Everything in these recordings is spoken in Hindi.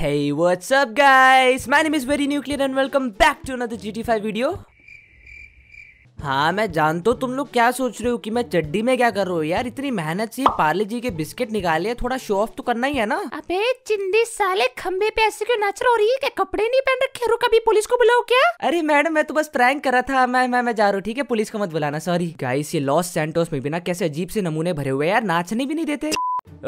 Hey, what's up guys? My name is Very Nuclear and welcome back to another GT5 video. हाँ मैं जानता हूँ तुम लोग क्या सोच रहे हो कि मैं चड्डी में क्या कर रहा हूँ यार इतनी मेहनत से पार्ले जी के बिस्किट निकाले थोड़ा शो ऑफ तो करना ही है ना अबे चिंदी साले खंबे पे ऐसे क्यों नाच रहा हो रही है क्या कपड़े नहीं पहन रखे रुक कभी पुलिस को बुलाओ क्या अरे मैडम मैं तो बस प्रैंक कर रहा था मैं मैं मैं जा रहा हूँ ठीक है पुलिस को मत बुलाना सॉरी गाइस ये लॉस सेंटोस में बिना कैसे अजीब से नमूने भरे हुए यार नाचने भी नहीं देते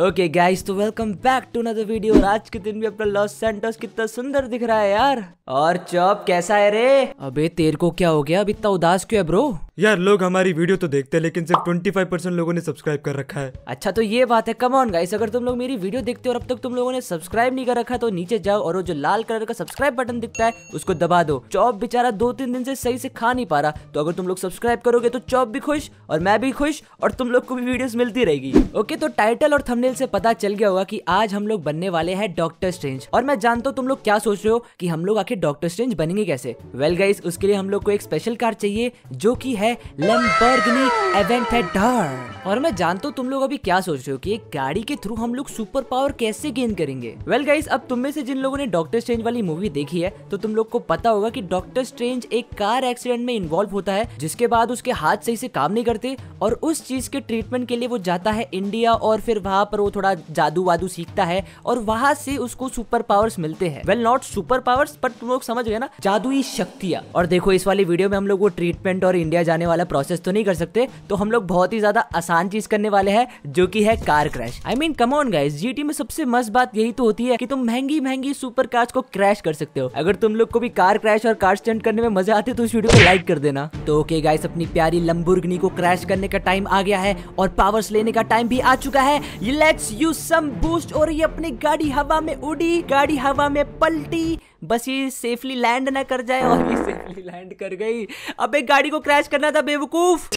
ओके गाइस तो welcome back to another video और आज के दिन भी अपना लॉस सेंटर्स कितना सुंदर दिख रहा है यार और चॉप कैसा है रे अबे तेरे को क्या हो गया अब इतना उदास क्यों है ब्रो यार लोग हमारी वीडियो तो देखते हैं लेकिन सिर्फ 25 परसेंट लोगों ने सब्सक्राइब कर रखा है अच्छा तो ये बात है कम ऑन गाइस अगर तुम लोग मेरी वीडियो देखते हो और अब तक तुम लोगों ने सब्सक्राइब नहीं कर रखा तो नीचे जाओ और वो जो लाल कलर का सब्सक्राइब बटन दिखता है उसको दबा दो चॉप बेचारा दो तीन दिन से सही से खा नहीं पा रहा तो अगर तुम लोग सब्सक्राइब करोगे तो चॉप भी खुश और मैं भी खुश और तुम लोग को भी वीडियो मिलती रहेगी ओके तो टाइटल और थंबनेल से पता चल गया होगा कि आज हम लोग बनने वाले हैं डॉक्टर स्ट्रेंज और मैं जानता हूँ तुम लोग क्या सोच रहे हो कि हम लोग आखिर डॉक्टर स्ट्रेंज बनेंगे कैसे वेल well गाइस उसके लिए हम लोग को एक स्पेशल कार चाहिए जो की है लम्बर्गनी एवेंथेडर और मैं जानता हूँ तुम लोग अभी क्या सोच रहे हो की एक गाड़ी के थ्रू हम लोग सुपर पावर कैसे गेन करेंगे वेल well गाइस अब तुम में से जिन लोगों ने डॉक्टर स्ट्रेंज वाली मूवी देखी है तो तुम लोग को पता होगा की डॉक्टर स्ट्रेंज एक कार एक्सीडेंट में इन्वॉल्व होता है जिसके बाद उसके हाथ सही से काम नहीं करते और उस चीज के ट्रीटमेंट के लिए वो जाता है इंडिया और फिर वहाँ पर वो थोड़ा जादू वादू सीखता है और वहाँ से उसको सुपर पावर्स मिलते हैं वेल नॉट सुपर पावर्स पर तुम लोग समझ गए ना जादुई शक्तियाँ और देखो इस वाली वीडियो में हम लोग वो ट्रीटमेंट और इंडिया जाने वाला प्रोसेस तो नहीं कर सकते तो हम लोग बहुत ही ज्यादा आसान चीज करने वाले हैं जो की है car crash I mean come on guys GT में सबसे मस्त बात यही तो होती है की तुम महंगी महंगी सुपर कार्स को क्रैश कर सकते हो अगर तुम लोग को भी कार क्रैश और कार स्टेंट करने में मजा आते तो इस वीडियो को लाइक कर देना तो ओके गाइस अपनी प्यारी लंबुर्गनी को क्रैश करने का टाइम आ गया है और पावर्स लेने का टाइम भी आ चुका है लेट्स यूज सम बूस्ट और ये अपनी गाड़ी हवा में उड़ी गाड़ी हवा में पलटी बस ये सेफली लैंड ना कर जाए और ये सेफली लैंड कर गई अबे गाड़ी को क्रैश करना था बेवकूफ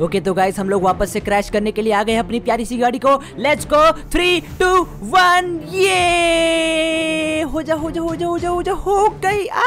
ओके okay, तो गाइस हम लोग वापस से क्रैश करने के लिए आ गए अपनी प्यारी सी गाड़ी को let's go three two one ये हो जा हो जा हो जा हो जा हो जा हो गई आ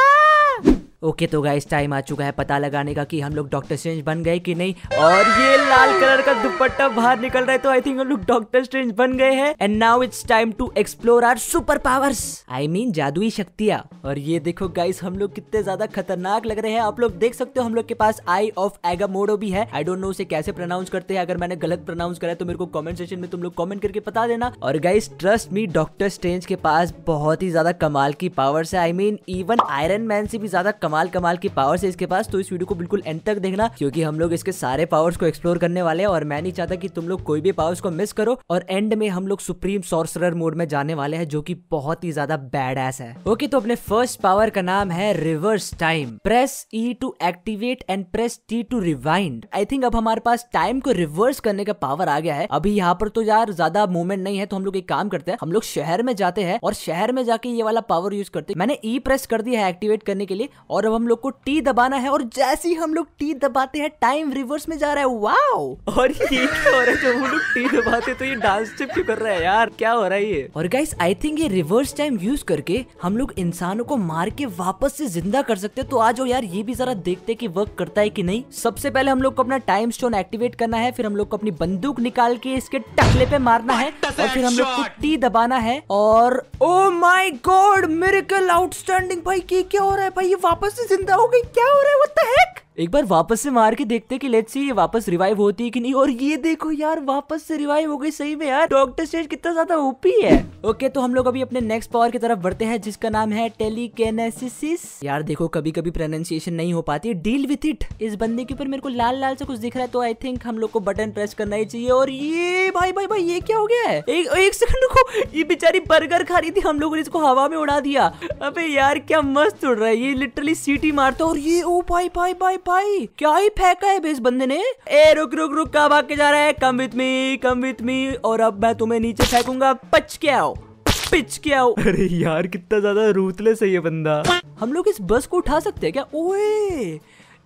ओके तो गाइस टाइम आ चुका है पता लगाने का कि हम लोग डॉक्टर स्ट्रेंज बन गए कि नहीं और ये लाल कलर का दुपट्टा बाहर निकल रहा है तो आई थिंक हम लोग डॉक्टर स्ट्रेंज बन गए हैं and now it's time to explore our super powers I mean जादुई शक्तियाँ और ये देखो गाइस हम लोग कितने ज्यादा खतरनाक लग रहे हैं आप लोग देख सकते हो हम लोग के पास आई ऑफ एगा मोडो भी है आई डोंट नो उसे कैसे प्रोनाउंस करते हैं अगर मैंने गलत प्रोनाउंस करा तो मेरे को कॉमेंट सेशन में तुम लोग कॉमेंट करके बता देना और guys trust me Doctor Strange के पास बहुत ही ज्यादा कमाल की पावर्स है I mean even Iron Man से भी ज्यादा कमाल कमाल की पावर्स है इसके पास तो इस वीडियो को बिल्कुल एंड तक देखना क्योंकि हम लोग इसके सारे पावर्स को एक्सप्लोर करने वाले हैं और मैं नहीं चाहता कि तुम लोग कोई भी पावर्स को मिस करो और एंड में हम लोग सुप्रीम सोर्सरर मोड में जाने वाले हैं जो की बहुत ही ज्यादा बैड एस है ओके तो अपने फर्स्ट पावर का नाम है reverse time press E to activate and press T to rewind I think अब हमारे पास टाइम को रिवर्स करने का पावर आ गया है अभी यहाँ पर तो यार ज्यादा मूवमेंट नहीं है तो हम लोग एक काम करते हैं हम लोग शहर में जाते हैं और शहर में जाके ये वाला पावर यूज करते हैं मैंने ई e प्रेस कर दिया है एक्टिवेट करने के लिए और और अब हम लोग को टी दबाना है और जैसे ही हम लोग टी दबाते हैं टाइम रिवर्स में जा रहा है वाओ और ये क्या हो रहा है जब हम लोग टी दबाते तो ये डांस स्टेप क्यों कर रहा है यार क्या हो रहा है ये और गाइस आई थिंक ये रिवर्स टाइम यूज करके हम लोग इंसानों को मार के वापस से जिंदा कर सकते तो आज यार ये भी जरा देखते की वर्क करता है की नहीं सबसे पहले हम लोग को अपना टाइम स्टोन एक्टिवेट करना है फिर हम लोग को अपनी बंदूक निकाल के इसके टकले पे मारना है और फिर हम लोग को टी दबाना है और ओ माई गॉड मेरे आउटस्टैंडिंग भाई ये क्या हो रहा है भाई ये वापस से जिंदा हो गई क्या हो रहा है वो तो हेक एक बार वापस से मार के देखते कि लेट्स सी ये वापस रिवाइव होती है कि नहीं और ये देखो यार वापस से रिवाइव हो गई सही में यार डॉक्टर स्टेज कितना ज्यादा ओपी है ओके okay, तो हम लोग अभी अपने नेक्स्ट पावर की तरफ बढ़ते हैं जिसका नाम है टेलीकेनेसिस यार देखो कभी कभी प्रोनाउंसिएशन नहीं हो पाती डील विथ इट इस बंदे के ऊपर मेरे को लाल लाल से कुछ दिख रहा है तो आई थिंक हम लोग को बटन प्रेस करना ही चाहिए और ये भाई भाई भाई ये क्या हो गया है एक, एक सेकंड रुको ये बेचारी बर्गर खा रही थी हम लोगों ने इसको हवा में उड़ा दिया अबे यार क्या मस्त उड़ रहा है ये लिटरली सीटी मारता और ये ओ भाई भाई भाई भाई क्या ही फेंका है इस बंदे ने ए रुक रुक रुक कहा भाग के जा रहा है come with me come with me और अब मैं तुम्हें नीचे फेंकूंगा पच के आओ पिच के आओ अरे यार कितना ज्यादा रूथलेस है ये बंदा हम लोग इस बस को उठा सकते हैं क्या ओए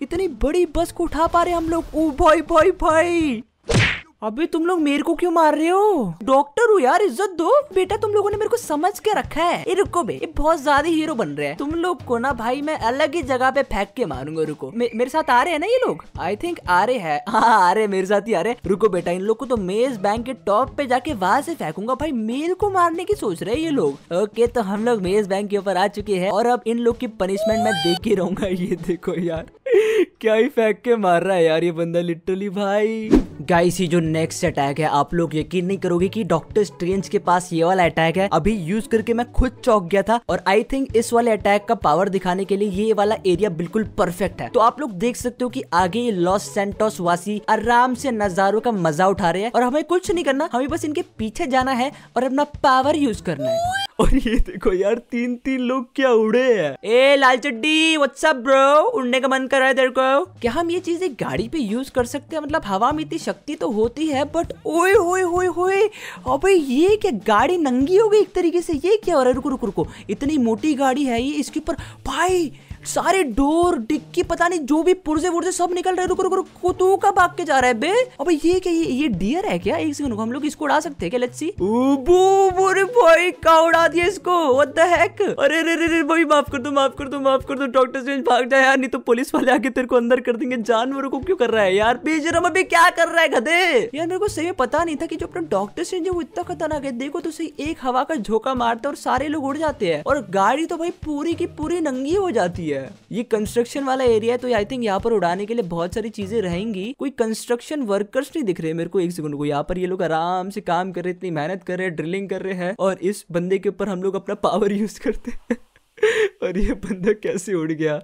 इतनी बड़ी बस को उठा पा रहे हम लोग ओ भाई भाई भाई अबे तुम लोग मेरे को क्यों मार रहे हो डॉक्टर हूँ यार इज्जत दो बेटा तुम लोगों ने मेरे को समझ के रखा है ये रुको बे ये बहुत ज्यादा हीरो बन रहे हैं तुम लोग को ना भाई मैं अलग ही जगह पे फेंक के मारूंगा रुको मे मेरे साथ आ रहे हैं ना ये लोग आई थिंक आ रहे हैं हाँ आ रहे मेरे साथ ही आ रहे रुको बेटा इन लोग को तो मेज बैंक के टॉप पे जाके वहां से फेंकूंगा भाई मेल को मारने की सोच रहे ये लोग ओके तो हम लोग मेज बैंक के ऊपर आ चुके हैं और अब इन लोग की पनिशमेंट मैं देख ही रहूंगा ये देखो यार क्या ही फेंक के मार रहा है यार ये बंदा लिटरली भाई गाइस ये जो नेक्स्ट अटैक है आप लोग यकीन नहीं करोगे कि डॉक्टर स्ट्रेंज के पास ये वाला अटैक है अभी यूज करके मैं खुद चौक गया था और आई थिंक इस वाले अटैक का पावर दिखाने के लिए ये वाला एरिया बिल्कुल परफेक्ट है तो आप लोग देख सकते हो कि आगे ये लॉस सेंटोस वासी आराम से नजारों का मजा उठा रहे हैं और हमें कुछ नहीं करना हमें बस इनके पीछे जाना है और अपना पावर यूज करना है और ये देखो यार तीन तीन लोग क्या उड़े हैं ए लाल चड्डी व्हाट्सअप ब्रो उड़ने का मन कर रहा है तेरे को क्या हम ये चीजें गाड़ी पे यूज कर सकते हैं मतलब हवा में इतनी शक्ति तो होती है बट ओए होए होए होए अबे हाँ ये क्या गाड़ी नंगी हो गई एक तरीके से ये क्या हो रहा है रुको रुको रुको इतनी मोटी गाड़ी है ये इसके ऊपर भाई सारे डोर डिक्की पता नहीं जो भी पुर्जे वुर्जे सब निकल रहे रुको रुको तू का भाग के जा रहा है बे अब ये क्या ये, ये डियर है क्या एक सेकंड हम लोग इसको उड़ा सकते हैं क्या लेट्स सी भाई का उड़ा दिया इसको व्हाट द हेक अरे रे रे रे भाई माफ कर दो माफ कर दो माफ कर दो डॉक्टर स्ट्रेंज भाग जाए यार नहीं तो पुलिस वाले आके तेरे को अंदर कर देंगे जानवरों को क्यों कर रहा है यार बेजरम अभी क्या कर रहा है गधे यार मेरे को सही में पता नहीं था कि जो अपना डॉक्टर से है वो इतना खतरनाक है देखो तो सही एक हवा का झोंका मारता है और सारे लोग उड़ जाते हैं और गाड़ी तो भाई पूरी की पूरी नंगी हो जाती है है ये कंस्ट्रक्शन वाला एरिया है तो आई थिंक यहाँ पर उड़ाने के लिए बहुत सारी चीजें रहेंगी कोई कंस्ट्रक्शन वर्कर्स नहीं दिख रहे मेरे को एक सेकंड को यहाँ पर ये लोग आराम से काम कर रहे इतनी मेहनत कर रहे हैं ड्रिलिंग कर रहे हैं और इस बंदे के ऊपर हम लोग अपना पावर यूज करते हैं और ये बंदा कैसे उड़ गया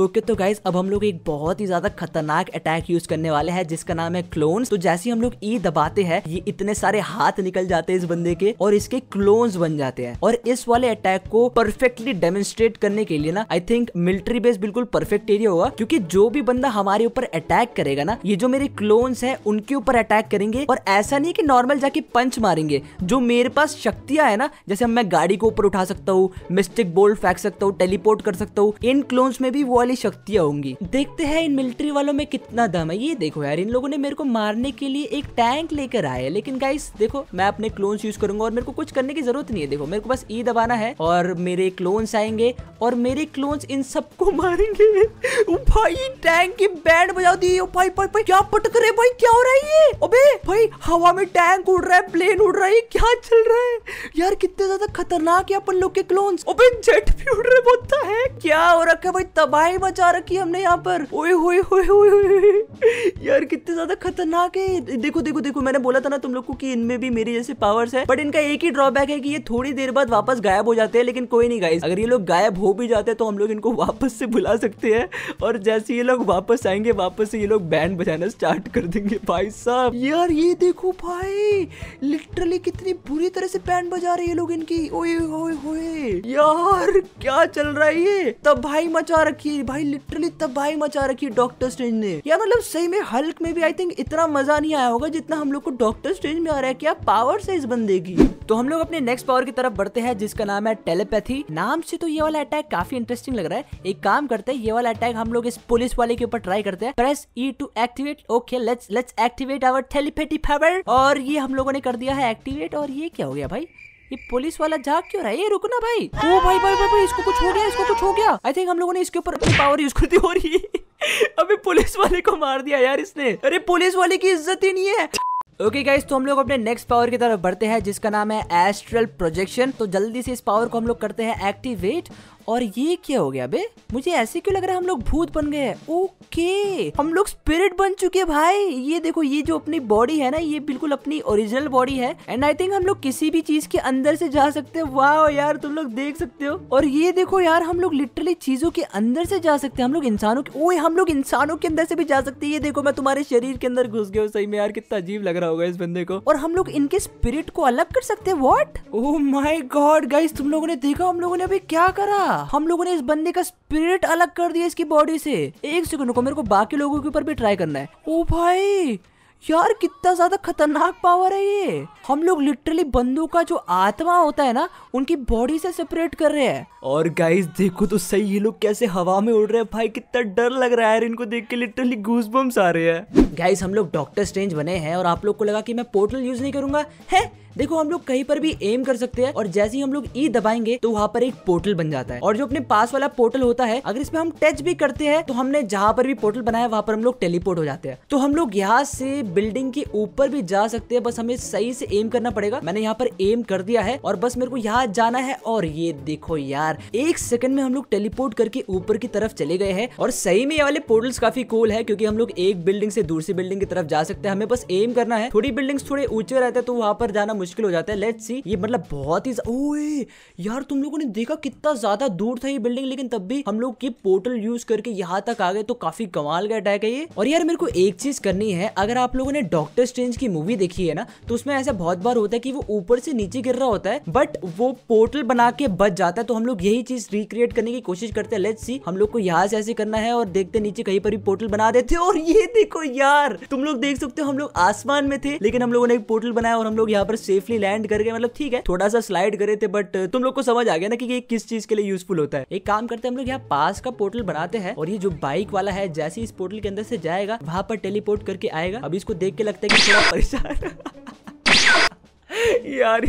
ओके तो गाइज अब हम लोग एक बहुत ही ज्यादा खतरनाक अटैक यूज करने वाले हैं जिसका नाम है क्लोन्स तो जैसे ही हम लोग ई e दबाते हैं ये इतने सारे हाथ निकल जाते हैं इस बंदे के और इसके क्लोन्स बन जाते हैं और इस वाले अटैक को परफेक्टली डेमोन्स्ट्रेट करने के लिए ना आई थिंक मिलिट्री बेस बिल्कुल परफेक्ट एरिया होगा क्योंकि जो भी बंदा हमारे ऊपर अटैक करेगा ना ये जो मेरे क्लोन्स है उनके ऊपर अटैक करेंगे और ऐसा नहीं कि नॉर्मल जाके पंच मारेंगे जो मेरे पास शक्तियां है ना जैसे मैं गाड़ी को ऊपर उठा सकता हूँ मिस्टिक बोल्ट फेंक सकता हूँ टेलीपोर्ट कर सकता हूँ इन क्लोन्स में भी वो वाली शक्तियाँ होंगी देखते हैं इन मिलिट्री वालों में कितना दम है ये देखो यार इन लोगों ने मेरे को मारने के लिए एक टैंक लेकर आया है लेकिन गाइस देखो मैं अपने क्लोन्स यूज करूंगा और मेरे को कुछ करने की जरूरत नहीं है देखो मेरे को बस ई e दबाना है और मेरे क्लोन्स आएंगे और मेरे क्लोन्स इन सबको मारेंगे भाई टैंक की बैंड बजा दी भाई भाई भाई क्या पटक रहे भाई क्या हो रहा है ये अबे भाई हवा में टैंक उड़ रहा है प्लेन उड़ रहा है क्या चल रहा है यार कितने ज्यादा खतरनाक है अपन लोग के क्लोन्स अबे जेट भी उड़ रहे बोलता है क्या हो रखा है भाई तबाही जान बचा रखी हमने यहाँ पर ओए होए होए होए यार कितने ज्यादा खतरनाक है देखो देखो देखो मैंने बोला था ना तुम लोग को कि इनमें भी मेरे जैसे पावर्स है बट इनका एक ही ड्रॉबैक है कि ये थोड़ी देर बाद वापस गायब हो जाते हैं लेकिन कोई नहीं गाइस अगर ये लोग गायब हो भी जाते हैं तो हम लोग इनको वापस से बुला सकते हैं और जैसे ये लोग वापस आएंगे वापस से ये लोग बैंड बजाना स्टार्ट कर देंगे भाई साहब यार ये देखो भाई लिटरली कितनी बुरी तरह से बैंड बजा रहे ये लोग इनकी ओए होए होए यार क्या चल रहा है ये तब भाई मचा रखी भाई लिटरली तबाही मचा रखी है डॉक्टर स्ट्रेंज ने यार मतलब सही में हल्क में भी आई थिंक इतना मजा नहीं आया होगा जितना हम लोग को डॉक्टर स्ट्रेंज में आ रहा है क्या पावर से इस बंदे की तो हम लोग अपने नेक्स्ट पावर की तरफ बढ़ते हैं जिसका नाम है टेलीपैथी नाम से तो ये वाला अटैक काफी इंटरेस्टिंग लग रहा है एक काम करते हैं ये वाला अटैक हम लोग इस पुलिस वाले के ऊपर ट्राई करते हैं press E to activate okay let's let's activate our telepathy power और ये हम लोगों ने कर दिया है एक्टिवेट और ये क्या हो गया भाई ये पुलिस वाला जाग क्यों रहा है ये रुको ना भाई ओ भाई भाई भाई, भाई इसको कुछ हो गया इसको कुछ हो गया आई थिंक हम लोगों ने इसके ऊपर अपनी पावर यूज कर दी हो रही है अभी पुलिस वाले को मार दिया यार इसने अरे पुलिस वाले की इज्जत ही नहीं है ओके okay गाइस तो हम लोग अपने नेक्स्ट पावर की तरफ बढ़ते हैं जिसका नाम है एस्ट्रल प्रोजेक्शन तो जल्दी से इस पावर को हम लोग करते हैं एक्टिवेट और ये क्या हो गया बे मुझे ऐसे क्यों लग रहा है हम लोग भूत बन गए ओके हम लोग स्पिरिट बन चुके भाई ये देखो ये जो अपनी बॉडी है ना ये बिल्कुल अपनी ओरिजिनल बॉडी है एंड आई थिंक हम लोग किसी भी चीज के अंदर से जा सकते हो वाह यार तुम लोग देख सकते हो और ये देखो यार हम लोग लिटरली चीजों के अंदर से जा सकते हैं हम लोग इंसानों के ओए हम लोग इंसानों के अंदर से भी जा सकते हैं ये देखो मैं तुम्हारे शरीर के अंदर घुस गया सही में यार कितना अजीब लग रहा होगा इस बंदे को और हम लोग इनके स्पिरिट को अलग कर सकते हैं what oh my God guys तुम लोगों ने देखा हम लोगों ने अभी क्या करा हाँ। हम लोगों ने इस बंदे का स्पिरिट अलग कर दिया इसकी बॉडी से एक सेकंड को मेरे को बाकी लोगों के ऊपर भी ट्राई करना है ओ भाई यार कितना ज्यादा खतरनाक पावर है ये हम लोग लिटरली बंदों का जो आत्मा होता है ना उनकी बॉडी से सेपरेट कर रहे हैं और गाइस देखो तो सही ये लोग कैसे हवा में उड़ रहे हैं भाई कितना डर लग रहा है इनको देख के लिटरली घूस बम्स आ रहे हैं गाइस हम लोग डॉक्टर स्ट्रेंज बने हैं और आप लोग को लगा की मैं पोर्टल यूज नहीं करूंगा है देखो हम लोग कहीं पर भी एम कर सकते हैं और जैसे ही हम लोग ई e दबाएंगे तो वहाँ पर एक पोर्टल बन जाता है और जो अपने पास वाला पोर्टल होता है अगर इसमें हम टच भी करते हैं तो हमने जहाँ पर भी पोर्टल बनाया वहाँ पर हम लोग टेलीपोर्ट हो जाते हैं तो हम लोग यहाँ से बिल्डिंग के ऊपर भी जा सकते हैं बस हमें सही से एम करना पड़ेगा मैंने यहाँ पर एम कर दिया है और बस मेरे को यहाँ जाना है और ये देखो यार एक सेकंड में हम लोग टेलीपोर्ट करके ऊपर की तरफ चले गए हैं और सही में ये वाले पोर्टल्स काफी कूल है क्योंकि हम लोग एक बिल्डिंग से दूसरी बिल्डिंग की तरफ जा सकते हैं हमें बस एम करना है थोड़ी बिल्डिंग्स थोड़े ऊंचे रहते हैं तो वहाँ पर जाना मुझे मुश्किल हो जाता है लेट सी ये मतलब बहुत ही ओए यार तुम लोगों ने देखा कितना ज्यादा दूर था ये बिल्डिंग लेकिन तब भी हम लोग ये पोर्टल यूज करके यहाँ तक आ गए तो काफी कमाल का अटैक है ये और यार मेरे को एक चीज करनी है अगर आप लोगों ने डॉक्टर स्ट्रेंज की मूवी देखी है ना तो उसमें ऐसा बहुत बार होता है की वो ऊपर से नीचे गिर रहा होता है बट वो पोर्टल बना के बच जाता है तो हम लोग यही चीज रिक्रिएट करने की कोशिश करते हैं लेट सी हम लोग को यहाँ से ऐसे करना है और देखते नीचे कहीं पर भी पोर्टल बना देते और ये देखो यार तुम लोग देख सकते हो हम लोग आसमान में थे लेकिन हम लोगों ने एक पोर्टल बनाया और हम लोग यहाँ पर सेफ सेफली लैंड करके मतलब ठीक है थोड़ा सा स्लाइड करे थे बट uh, तुम लोग को समझ आ गया ना कि ये किस चीज के लिए यूजफुल होता है एक काम करते हैं हम लोग यहाँ पास का पोर्टल बनाते हैं और ये जो बाइक वाला है जैसे इस पोर्टल के अंदर से जाएगा वहां पर टेलीपोर्ट करके आएगा अभी इसको देख के लगता है कि थोड़ा परेशान यार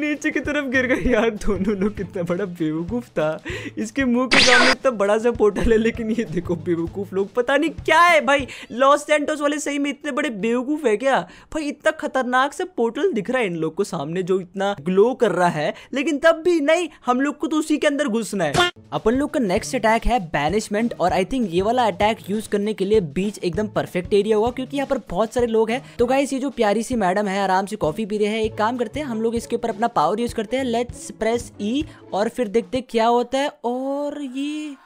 नीचे की तरफ गिर गए यार दोनों लोग कितना बड़ा बेवकूफ़ था इसके मुंह के सामने इतना बड़ा सा पोर्टल है लेकिन ये देखो बेवकूफ़ लोग पता नहीं क्या है भाई लॉस सेंटोस वाले सही में इतने बड़े बेवकूफ़ है क्या भाई इतना खतरनाक से पोर्टल दिख रहा है इन लोग को सामने जो इतना ग्लो कर रहा है लेकिन तब भी नहीं हम लोग को तो उसी के अंदर घुसना है अपन लोग का नेक्स्ट अटैक है बैनिशमेंट और आई थिंक ये वाला अटैक यूज करने के लिए बीच एकदम परफेक्ट एरिया होगा क्योंकि यहाँ पर बहुत सारे लोग हैं तो गाइस ये जो प्यारी सी मैडम है आराम से कॉफी पी रहे हैं एक काम करते हैं हम लोग इसके ऊपर अपना पावर यूज करते हैं लेट्स प्रेस ई और फिर देखते क्या होता है और ये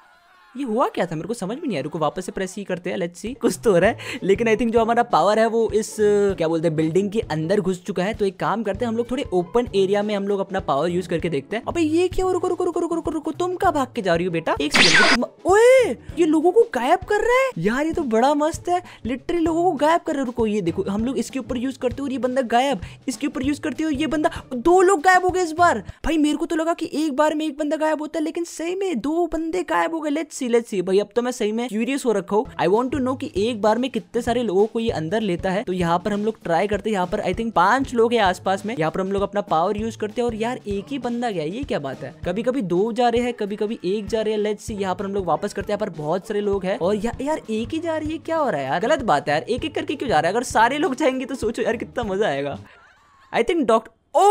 ये हुआ क्या था मेरे को समझ में नहीं आया रुको वापस से प्रेस ही करते हैं लेट्स सी कुछ तो हो रहा है लेकिन आई थिंक जो हमारा पावर है वो इस क्या बोलते हैं बिल्डिंग के अंदर घुस चुका है तो एक काम करते हैं हम लोग थोड़े ओपन एरिया में हम लोग अपना पावर यूज करके देखते हैं अबे ये क्या रुको रुको रुको रुको रुको रुको तुम क्या भाग के जा रही हो बेटा एक सेकंड ओए ये लोगों को गायब कर रहा है यार ये तो बड़ा मस्त है लिटरली लोगों को गायब कर रहा है रुको ये देखो हम लोग इसके ऊपर यूज करते हो ये बंदा गायब इसके ऊपर यूज करते हो ये बंदा दो लोग गायब हो गए इस बार भाई मेरे को तो लगा कि एक बार में एक बंदा गायब होता है लेकिन सही में दो बंदे गायब हो गए लेट्स सी लेट सी भाई अब तो मैं सही में क्यूरियस हो रखा हूँ आई वॉन्ट टू नो की एक बार में कितने सारे लोगों को ये अंदर लेता है तो यहाँ पर हम लोग ट्राई करते हैं यहाँ पर आई थिंक पांच लोग है आसपास में यहाँ पर हम लोग अपना पावर यूज करते हैं और यार एक ही बंदा गया ये क्या बात है कभी कभी दो जा रहे हैं कभी कभी एक जा रहे हैं लेट सी यहाँ पर हम लोग वापस करते हैं यहाँ पर बहुत सारे लोग है और या, यार एक ही जा रही है क्या हो रहा है यार गलत बात है यार एक एक करके क्यों जा रहा है अगर सारे लोग जाएंगे तो सोचो यार कितना मजा आएगा आई थिंक डॉक्टर ओ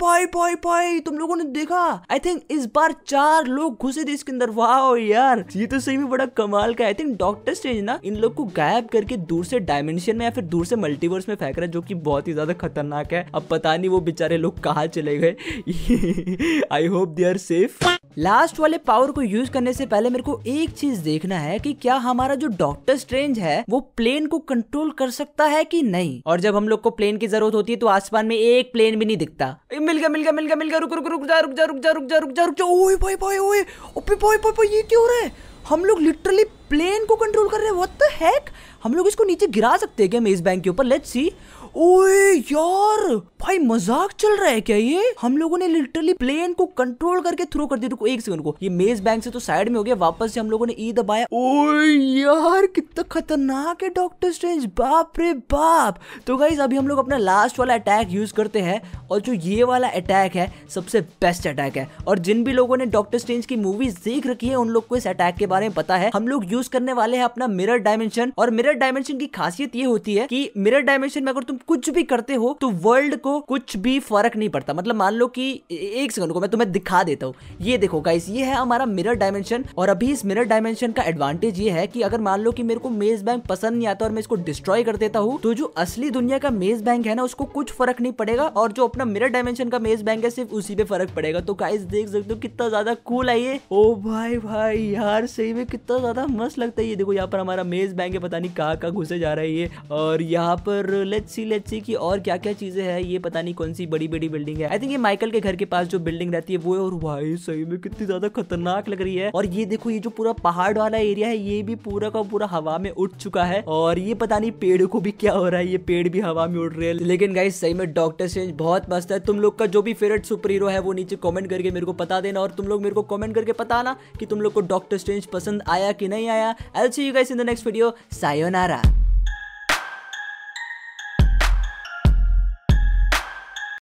भाई भाई भाई तुम लोगों ने देखा आई थिंक इस बार चार लोग घुसे थे इसके अंदर वाह यार ये तो सही में बड़ा कमाल का आई थिंक डॉक्टर स्ट्रेंज ना इन लोग को गायब करके दूर से डायमेंशन में या फिर दूर से मल्टीवर्स में फेंक रहा है जो की बहुत ही ज्यादा खतरनाक है अब पता नहीं वो बेचारे लोग कहाँ चले गए I hope they are safe last वाले पावर को यूज करने से पहले मेरे को एक चीज देखना है कि क्या हमारा जो डॉक्टर स्ट्रेंज है वो प्लेन को कंट्रोल कर सकता है कि नहीं और जब हम लोग को प्लेन की जरूरत होती है तो आसमान में एक प्लेन भी नहीं दिखता मिल गया मिल गया मिल गया मिल गया रुक रुक रुक जा रुक जा रुक जा रुक जा रुक जा रुक जा ओए भाई भाई ओए भाई भाई ये क्या हो रहा है हम लोग लिटरली प्लेन को कंट्रोल कर रहे हैं व्हाट द हेक हम लोग इसको नीचे गिरा सकते हैं क्या मेज बैंक के ऊपर लेट्स सी ओए यार भाई मजाक चल रहा है क्या ये हम लोगों ने लिटरली प्लेन को कंट्रोल करके थ्रो कर दिया एक सेकंड को ये मेज बैंक से तो साइड में हो गया वापस से हम लोगों ने ई e दबाया ओए यार कितना खतरनाक है डॉक्टर स्ट्रेंज बाप रे बाप तो गाइज अभी हम लोग अपना लास्ट वाला अटैक यूज करते हैं और जो ये वाला अटैक है सबसे बेस्ट अटैक है और जिन भी लोगों ने डॉक्टर स्ट्रेंज की मूवीज देख रखी है उन लोग को इस अटैक के बारे में पता है हम लोग यूज करने वाले हैं अपना मिरर डायमेंशन और मिरर डायमेंशन की खासियत ये होती है कि मिरर डायमेंशन में अगर तुम कुछ भी करते हो तो वर्ल्ड को कुछ भी फर्क नहीं पड़ता मतलब मान लो कि एक सेकंड को मैं तुम्हें दिखा देता हूँ ये देखो गाइस ये है हमारा मिरर डायमेंशन और अभी इस मिरर डायमेंशन का एडवांटेज ये है कि अगर मान लो कि मेरे को मेज बैंक पसंद नहीं आता और मैं इसको डिस्ट्रॉय कर देता हूँ तो जो असली दुनिया का मेज बैंक है ना उसको कुछ फर्क नहीं पड़ेगा और जो अपना मिरर डायमेंशन का मेज बैंक है सिर्फ उसी पे फर्क पड़ेगा तो गाइस देख सकते हो कितना ज्यादा कूल है ये ओ भाई भाई यार सही में कितना ज्यादा मस्त लगता है ये देखो यहाँ पर हमारा मेज बैंक है पता नहीं कहाँ कहाँ घुसे जा रहा है ये और यहाँ पर लेट्स सी लेट्स सी कि और क्या क्या चीजें हैं ये पता नहीं कौन सी बड़ी बड़ी बिल्डिंग है आई थिंक ये माइकल के घर के पास जो बिल्डिंग रहती है वो है और भाई सही में कितनी ज्यादा खतरनाक लग रही है और ये देखो ये जो पूरा पहाड़ वाला एरिया है ये भी पूरा का पूरा हवा में उठ चुका है और ये पता नहीं पेड़ को भी क्या हो रहा है ये पेड़ भी हवा में उड़ रहे हैं लेकिन गाइस सही में डॉक्टर चेंज बहुत मस्त है तुम लोग का जो भी फेवरेट सुपर हीरो है वो नीचे कॉमेंट करके मेरे को पता देना और तुम लोग मेरे को कॉमेंट करके बताना कि तुम लोग को डॉक्टर चेंज पसंद आया कि नहीं आया L C U guys in the next video sayonara